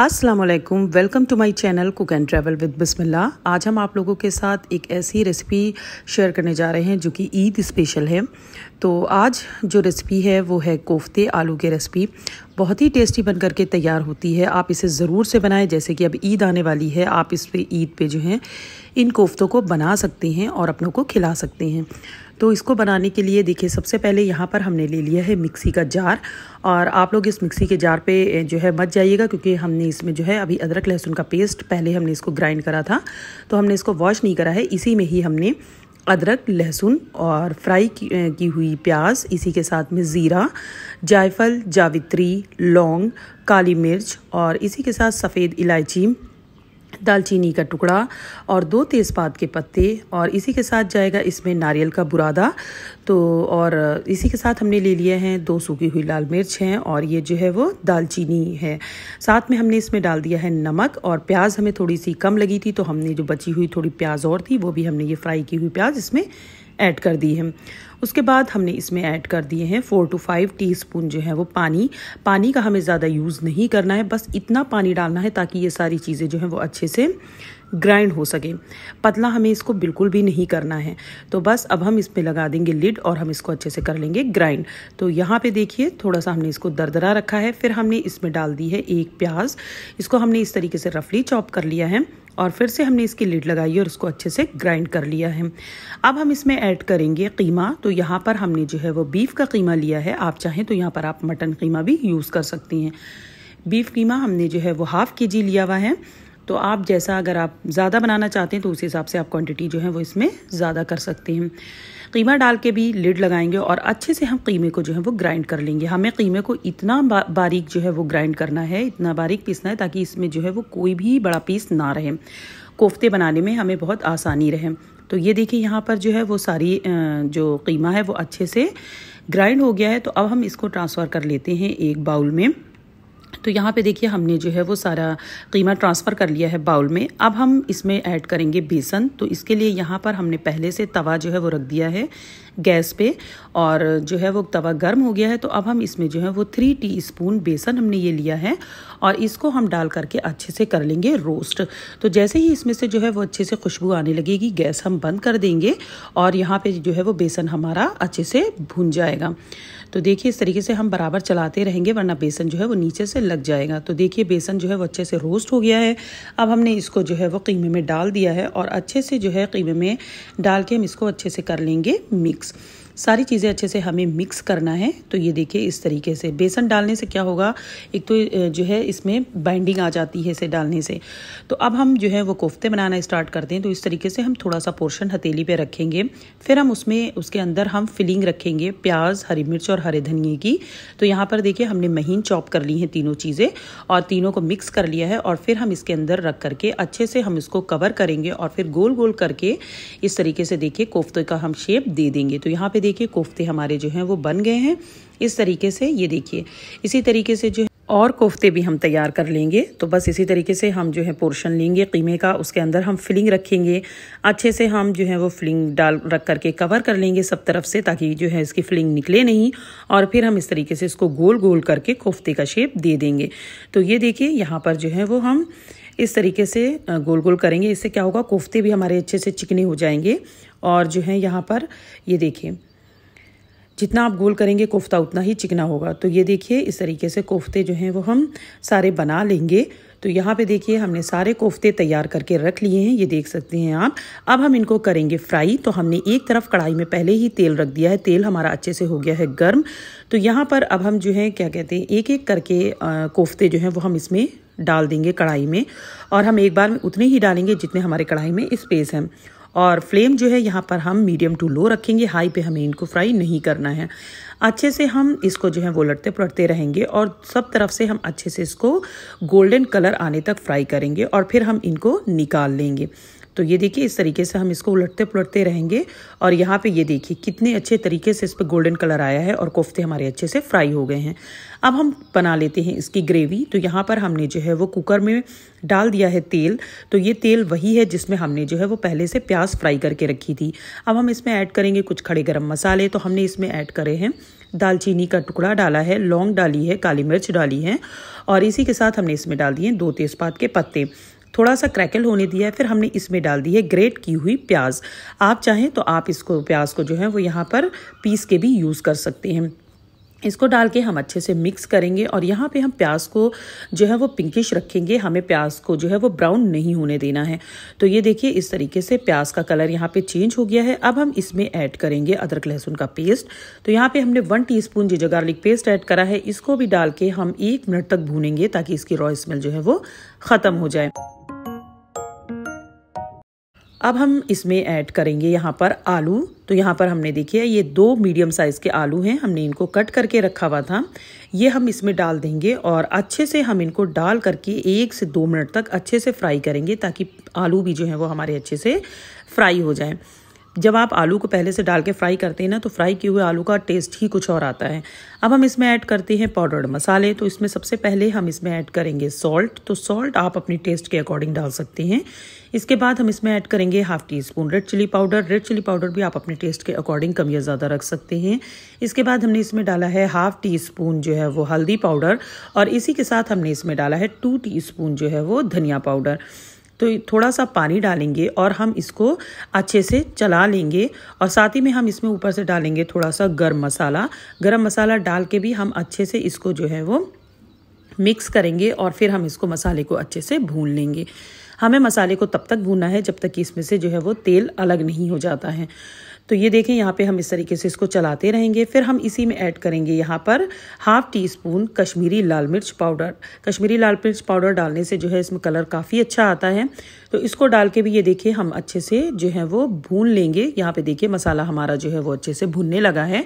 अस्सलाम वालेकुम welcome to my channel cook and travel with बसमिल्ला आज हम आप लोगों के साथ एक ऐसी रेसिपी शेयर करने जा रहे हैं जो कि ईद स्पेशल है तो आज जो रेसिपी है वो है कोफ्ते आलू की रेसिपी बहुत ही टेस्टी बन करके तैयार होती है आप इसे ज़रूर से बनाएं जैसे कि अब ईद आने वाली है आप इस पे ईद पे जो है इन कोफ्तों को बना सकते हैं और अपनों को खिला सकते हैं तो इसको बनाने के लिए देखिए सबसे पहले यहाँ पर हमने ले लिया है मिक्सी का जार और आप लोग इस मिक्सी के जार पे जो है मत जाइएगा क्योंकि हमने इसमें जो है अभी अदरक लहसुन का पेस्ट पहले हमने इसको ग्राइंड करा था तो हमने इसको वॉश नहीं करा है इसी में ही हमने अदरक लहसुन और फ्राई की, की हुई प्याज इसी के साथ में ज़ीरा जायफल जावित्री लौंग काली मिर्च और इसी के साथ सफ़ेद इलायची दालचीनी का टुकड़ा और दो तेज़पात के पत्ते और इसी के साथ जाएगा इसमें नारियल का बुरादा तो और इसी के साथ हमने ले लिए हैं दो सूखी हुई लाल मिर्च हैं और ये जो है वो दालचीनी है साथ में हमने इसमें डाल दिया है नमक और प्याज हमें थोड़ी सी कम लगी थी तो हमने जो बची हुई थोड़ी प्याज और थी वो भी हमने ये फ्राई की हुई प्याज इसमें ऐड कर दी है उसके बाद हमने इसमें ऐड कर दिए हैं फोर टू फाइव टीस्पून जो है वो पानी पानी का हमें ज़्यादा यूज़ नहीं करना है बस इतना पानी डालना है ताकि ये सारी चीज़ें जो हैं वो अच्छे से ग्राइंड हो सके पतला हमें इसको बिल्कुल भी नहीं करना है तो बस अब हम इसमें लगा देंगे लिड और हम इसको अच्छे से कर लेंगे ग्राइंड तो यहाँ पे देखिए थोड़ा सा हमने इसको दरदरा रखा है फिर हमने इसमें डाल दी है एक प्याज इसको हमने इस तरीके से रफली चॉप कर लिया है और फिर से हमने इसकी लीड लगाई और इसको अच्छे से ग्राइंड कर लिया है अब हम इसमें ऐड करेंगे कीमा तो यहाँ पर हमने जो है वो बीफ का कीमा लिया है आप चाहें तो यहाँ पर आप मटन कीमा भी यूज़ कर सकती हैं बीफ कीमा हमने जो है वो हाफ़ के जी लिया हुआ है तो आप जैसा अगर आप ज़्यादा बनाना चाहते हैं तो उस हिसाब से आप क्वान्टिटी जो है वो इसमें ज़्यादा कर सकते हैं कीमा डाल के भी लिड लगाएंगे और अच्छे से हम कीमे को जो है वो ग्राइंड कर लेंगे हमें कीमे को इतना बा, बारीक जो है वो ग्राइंड करना है इतना बारीक पीसना है ताकि इसमें जो है वो कोई भी बड़ा पीस ना रहे कोफ्ते बनाने में हमें बहुत आसानी रहे तो ये देखिए यहाँ पर जो है वो सारी जो कीमा है वो अच्छे से ग्राइंड हो गया है तो अब हम इसको ट्रांसफ़र कर लेते हैं एक बाउल में तो यहाँ पे देखिए हमने जो है वो सारा कीमा ट्रांसफ़र कर लिया है बाउल में अब हम इसमें ऐड करेंगे बेसन तो इसके लिए यहाँ पर हमने पहले से तवा जो है वो रख दिया है गैस पे और जो है वो तवा गर्म हो गया है तो अब हम इसमें जो है वो थ्री टी स्पून बेसन हमने ये लिया है और इसको हम डाल करके अच्छे से कर लेंगे रोस्ट तो जैसे ही इसमें से जो है वो अच्छे से खुशबू आने लगेगी गैस हम बंद कर देंगे और यहाँ पे जो है वो बेसन हमारा अच्छे से भून जाएगा तो देखिए इस तरीके से हम बराबर चलाते रहेंगे वरना बेसन जो है वो नीचे से लग जाएगा तो देखिए बेसन जो है वो अच्छे से रोस्ट हो गया है अब हमने इसको जो है वो कीमे में डाल दिया है और अच्छे से जो है कीमे में डाल के हम इसको अच्छे से कर लेंगे मिक्स सारी चीज़ें अच्छे से हमें मिक्स करना है तो ये देखिए इस तरीके से बेसन डालने से क्या होगा एक तो जो है इसमें बाइंडिंग आ जाती है इसे डालने से तो अब हम जो है वो कोफ्ते बनाना स्टार्ट करते हैं तो इस तरीके से हम थोड़ा सा पोर्शन हथेली पर रखेंगे फिर हम उसमें उसके अंदर हम फिलिंग रखेंगे प्याज हरी मिर्च और हरे धनिए की तो यहाँ पर देखिए हमने महीन चॉप कर ली हैं तीनों चीज़ें और तीनों को मिक्स कर लिया है और फिर हम इसके अंदर रख करके अच्छे से हम इसको कवर करेंगे और फिर गोल गोल करके इस तरीके से देखिए कोफ्ते का हम शेप दे देंगे तो यहाँ पे देखिए कोफ्ते हमारे जो हैं वो बन गए हैं इस तरीके से ये देखिए इसी तरीके से जो और कोफ्ते भी हम तैयार कर लेंगे तो बस इसी तरीके से हम जो है पोर्शन लेंगे कीमे का उसके अंदर हम फिलिंग रखेंगे अच्छे से हम जो है वो फिलिंग डाल रख करके कवर कर लेंगे सब तरफ से ताकि जो है इसकी फिलिंग निकले नहीं और फिर हम इस तरीके से इसको गोल गोल करके कोफ्ते का शेप दे देंगे तो ये देखिए यहाँ पर जो है वो हम इस तरीके से गोल गोल करेंगे इससे क्या होगा कोफ्ते भी हमारे अच्छे से चिकने हो जाएंगे और जो है यहाँ पर ये देखिए जितना आप गोल करेंगे कोफ्ता उतना ही चिकना होगा तो ये देखिए इस तरीके से कोफ्ते जो हैं वो हम सारे बना लेंगे तो यहाँ पे देखिए हमने सारे कोफ्ते तैयार करके रख लिए हैं ये देख सकते हैं आप अब हम इनको करेंगे फ्राई तो हमने एक तरफ कढ़ाई में पहले ही तेल रख दिया है तेल हमारा अच्छे से हो गया है गर्म तो यहाँ पर अब हम जो है क्या कहते हैं एक एक करके कोफ्ते जो हैं वो हम इसमें डाल देंगे कढ़ाई में और हम एक बार में उतने ही डालेंगे जितने हमारे कढ़ाई में स्पेस हैं और फ्लेम जो है यहाँ पर हम मीडियम टू लो रखेंगे हाई पे हमें इनको फ्राई नहीं करना है अच्छे से हम इसको जो है वो लटते पलटते रहेंगे और सब तरफ से हम अच्छे से इसको गोल्डन कलर आने तक फ्राई करेंगे और फिर हम इनको निकाल लेंगे तो ये देखिए इस तरीके से हम इसको उलटते पुलटते रहेंगे और यहाँ पे ये देखिए कितने अच्छे तरीके से इस पर गोल्डन कलर आया है और कोफ्ते हमारे अच्छे से फ्राई हो गए हैं अब हम बना लेते हैं इसकी ग्रेवी तो यहाँ पर हमने जो है वो कुकर में डाल दिया है तेल तो ये तेल वही है जिसमें हमने जो है वो पहले से प्याज फ्राई करके रखी थी अब हम इसमें ऐड करेंगे कुछ खड़े गर्म मसाले तो हमने इसमें ऐड करे हैं दालचीनी का टुकड़ा डाला है लौंग डाली है काली मिर्च डाली है और इसी के साथ हमने इसमें डाल दिए दो तेज़पात के पत्ते थोड़ा सा क्रैकल होने दिया है फिर हमने इसमें डाल दी है ग्रेट की हुई प्याज आप चाहें तो आप इसको प्याज को जो है वो यहाँ पर पीस के भी यूज़ कर सकते हैं इसको डाल के हम अच्छे से मिक्स करेंगे और यहाँ पे हम प्याज को जो है वो पिंकिश रखेंगे हमें प्याज को जो है वो ब्राउन नहीं होने देना है तो ये देखिए इस तरीके से प्याज का कलर यहाँ पे चेंज हो गया है अब हम इसमें ऐड करेंगे अदरक लहसुन का पेस्ट तो यहाँ पे हमने वन टीस्पून जीजा गार्लिक पेस्ट ऐड करा है इसको भी डाल के हम एक मिनट तक भूनेंगे ताकि इसकी रॉ स्मेल जो है वो ख़त्म हो जाए अब हम इसमें ऐड करेंगे यहाँ पर आलू तो यहाँ पर हमने देखिए ये दो मीडियम साइज़ के आलू हैं हमने इनको कट करके रखा हुआ था ये हम इसमें डाल देंगे और अच्छे से हम इनको डाल करके एक से दो मिनट तक अच्छे से फ्राई करेंगे ताकि आलू भी जो है वो हमारे अच्छे से फ्राई हो जाए जब आप आलू को पहले से डाल के फ्राई करते हैं ना तो फ्राई किए हुए आलू का टेस्ट ही कुछ और आता है अब हम इसमें ऐड करते हैं पाउडर्ड मसाले तो इसमें सबसे पहले हम इसमें ऐड करेंगे सॉल्ट तो सॉल्ट आप अपने टेस्ट के अकॉर्डिंग डाल सकते हैं इसके बाद हम इसमें ऐड करेंगे half teaspoon red chilli powder red chilli powder भी आप अपने टेस्ट के अकॉर्डिंग कम या ज़्यादा रख सकते हैं इसके बाद हमने इसमें डाला है हाफ टी स्पून जो है वो हल्दी पाउडर और इसी के साथ हमने इसमें डाला है टू टी स्पून जो है वो धनिया पाउडर तो थोड़ा सा पानी डालेंगे और हम इसको अच्छे से चला लेंगे और साथ ही में हम इसमें ऊपर से डालेंगे थोड़ा सा गर्म मसाला गर्म मसाला डाल के भी हम अच्छे से इसको जो है वो मिक्स करेंगे और फिर हम इसको मसाले को अच्छे से भून लेंगे हमें मसाले को तब तक भूनना है जब तक कि इसमें से जो है वो तेल अलग नहीं हो जाता है तो ये देखें यहाँ पे हम इस तरीके से इसको चलाते रहेंगे फिर हम इसी में ऐड करेंगे यहाँ पर हाफ टी स्पून कश्मीरी लाल मिर्च पाउडर कश्मीरी लाल मिर्च पाउडर डालने से जो है इसमें कलर काफ़ी अच्छा आता है तो इसको डाल के भी ये देखिए हम अच्छे से जो है वो भून लेंगे यहाँ पे देखिए मसाला हमारा जो है वो अच्छे से भूनने लगा है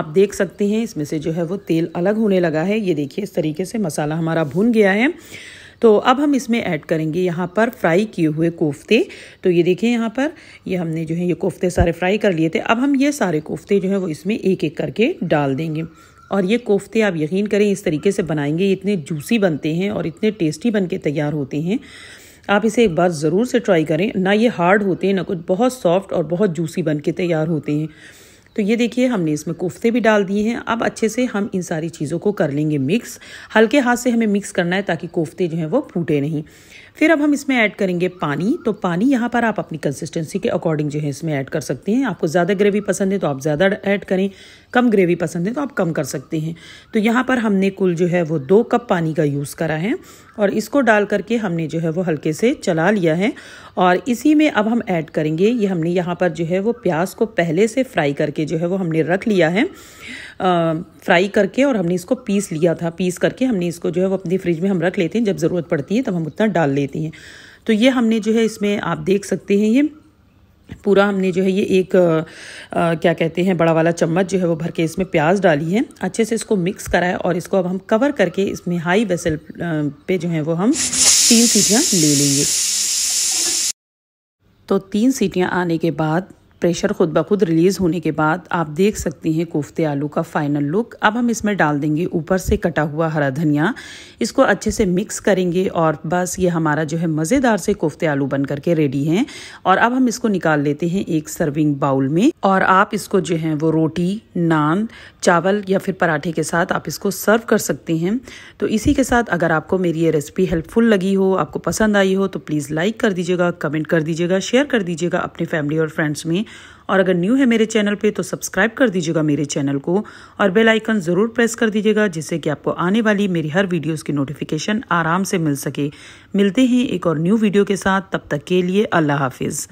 आप देख सकते हैं इसमें से जो है वो तेल अलग होने लगा है ये देखिए इस तरीके से मसाला हमारा भून गया है तो अब हम इसमें ऐड करेंगे यहाँ पर फ्राई किए हुए कोफ्ते तो ये देखिए यहाँ पर ये हमने जो है ये कोफ्ते सारे फ्राई कर लिए थे अब हम ये सारे कोफ्ते जो है वो इसमें एक एक करके डाल देंगे और ये कोफ्ते आप यकीन करें इस तरीके से बनाएंगे इतने जूसी बनते हैं और इतने टेस्टी बन के तैयार होते हैं आप इसे एक बार ज़रूर से ट्राई करें ना ये हार्ड होते हैं ना कुछ बहुत सॉफ्ट और बहुत जूसी बन के तैयार होते हैं तो ये देखिए हमने इसमें कोफ्ते भी डाल दिए हैं अब अच्छे से हम इन सारी चीज़ों को कर लेंगे मिक्स हल्के हाथ से हमें मिक्स करना है ताकि कोफ्ते जो हैं वो फूटे नहीं फिर अब हम इसमें ऐड करेंगे पानी तो पानी यहाँ पर आप अपनी कंसिस्टेंसी के अकॉर्डिंग जो है इसमें ऐड कर सकते हैं आपको ज़्यादा ग्रेवी पसंद है तो आप ज़्यादा ऐड करें कम ग्रेवी पसंद है तो आप कम कर सकते हैं तो यहाँ पर हमने कुल जो है वो दो कप पानी का यूज़ करा है और इसको डाल करके हमने जो है वो हल्के से चला लिया है और इसी में अब हम ऐड करेंगे ये हमने यहाँ पर जो है वो प्याज को पहले से फ्राई करके जो है वो हमने रख लिया है फ्राई करके और हमने इसको पीस लिया था पीस करके हमने इसको जो है वो अपनी फ्रिज में हम रख लेते हैं जब ज़रूरत पड़ती है तब हम उतना डाल लेते हैं तो ये हमने जो है इसमें आप देख सकते हैं ये पूरा हमने जो है ये एक आ, क्या कहते हैं बड़ा वाला चम्मच जो है वो भर के इसमें प्याज डाली है अच्छे से इसको मिक्स करा है और इसको अब हम कवर करके इसमें हाई वेसल पे जो है वो हम तीन सीटियाँ ले लेंगे तो तीन सीटियाँ आने के बाद प्रेशर खुद ब खुद रिलीज़ होने के बाद आप देख सकते हैं कोफ्ते आलू का फाइनल लुक अब हम इसमें डाल देंगे ऊपर से कटा हुआ हरा धनिया इसको अच्छे से मिक्स करेंगे और बस ये हमारा जो है मज़ेदार से कोफ्ते आलू बन करके रेडी हैं और अब हम इसको निकाल लेते हैं एक सर्विंग बाउल में और आप इसको जो है वो रोटी नान चावल या फिर पराठे के साथ आप इसको सर्व कर सकते हैं तो इसी के साथ अगर आपको मेरी ये रेसिपी हेल्पफुल लगी हो आपको पसंद आई हो तो प्लीज़ लाइक कर दीजिएगा कमेंट कर दीजिएगा शेयर कर दीजिएगा अपने फैमिली और फ्रेंड्स में और अगर न्यू है मेरे चैनल पे तो सब्सक्राइब कर दीजिएगा मेरे चैनल को और बेल आइकन ज़रूर प्रेस कर दीजिएगा जिससे कि आपको आने वाली मेरी हर वीडियोस की नोटिफिकेशन आराम से मिल सके मिलते हैं एक और न्यू वीडियो के साथ तब तक के लिए अल्लाह हाफिज़